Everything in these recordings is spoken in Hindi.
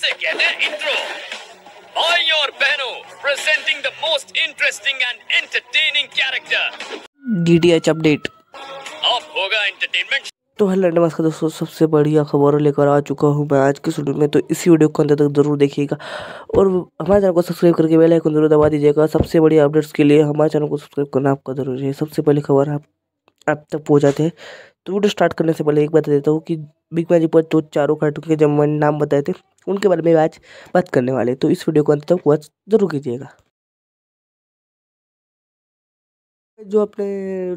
से कहते हैं इंट्रो भाई और बहनों presenting the most interesting and entertaining character DTH update अब होगा एंटरटेनमेंट तो हेलो नमस्कार दोस्तों सबसे बढ़िया खबर लेकर आ चुका हूँ मैं आज के वीडियो में तो इसी वीडियो को अंत तक जरूर देखिएगा और हमारे चैनल को सब्सक्राइब करके बेल आइकन जरूर दबा दीजिएगा सबसे बड़ी अपडेट्स के लिए हमारे चैनल को सब्सक्राइब करना आपका जरूरी है सबसे पहली खबर आप आप तक पहुँचाते हैं तो वीडियो स्टार्ट करने से पहले एक बता देता हूँ कि बिग मैन रिपोर्ट जो चारों कार्टून के जब मैंने नाम बताए थे उनके बारे में आज बात करने वाले तो इस वीडियो को अंत तक वॉच जरूर कीजिएगा जो अपने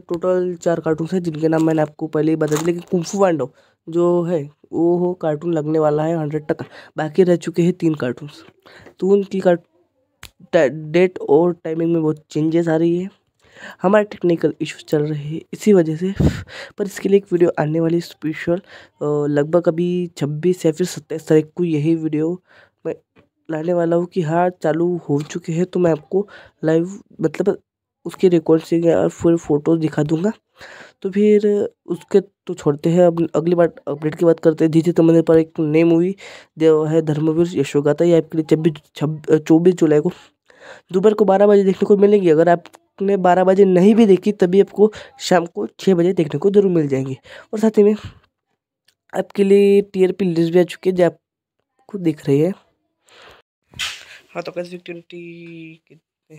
टोटल चार कार्टून्स हैं जिनके नाम मैंने आपको पहले ही बता दिया लेकिन कुंफू वांडो जो है वो हो कार्टून लगने वाला है हंड्रेड टका बाकी रह चुके हैं तीन कार्टून तो उनकी कार्ट डेट और टाइमिंग में बहुत चेंजेस आ रही है हमारे टेक्निकल इश्यूज चल रहे हैं इसी वजह से पर इसके लिए एक वीडियो आने वाली स्पेशल लगभग अभी छब्बीस या फिर सत्ताईस तारीख को यही वीडियो मैं लाने वाला हूँ कि हाँ चालू हो चुके हैं तो मैं आपको लाइव मतलब रिकॉर्ड रिकॉर्डिंग और फिर फोटोज दिखा दूंगा तो फिर उसके तो छोड़ते हैं अब अगली बार अपडेट की बात करते हैं धीरे तो मेरे पर एक नई मूवी है धर्मवीर यशोगाता ये आपके लिए छब्बीस छब्बीस चौबीस जुलाई को दोपहर को बारह बजे देखने को मिलेगी अगर आप आपने बारह बजे नहीं भी देखी तभी आपको शाम को छः बजे देखने को ज़रूर मिल जाएंगी और साथ ही में आपके लिए टी आर पी लिस्ट भी आ चुकी है जो आपको दिख रही है हाँ तो कैसे ट्वेंटी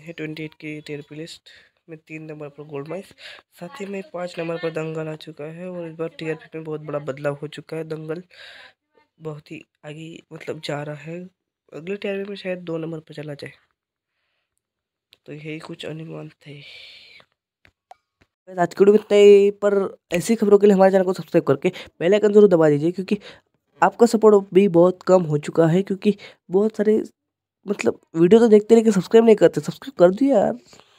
है ट्वेंटी एट की टी आर पी लिस्ट में तीन नंबर पर गोल्ड माइस साथ ही में पाँच नंबर पर दंगल आ चुका है और इस बार टी आर पी में बहुत बड़ा बदलाव हो चुका है दंगल बहुत ही आगे मतलब जा रहा है अगले टी आर पी में शायद दो नंबर पर चला जाए तो यही कुछ अनुमान थे आज के वीडियो इतना ही पर ऐसी खबरों के लिए हमारे चैनल को सब्सक्राइब करके बेल आइकन जरूर दबा दीजिए क्योंकि आपका सपोर्ट भी बहुत कम हो चुका है क्योंकि बहुत सारे मतलब वीडियो तो देखते लेकिन सब्सक्राइब नहीं करते सब्सक्राइब कर दिया यार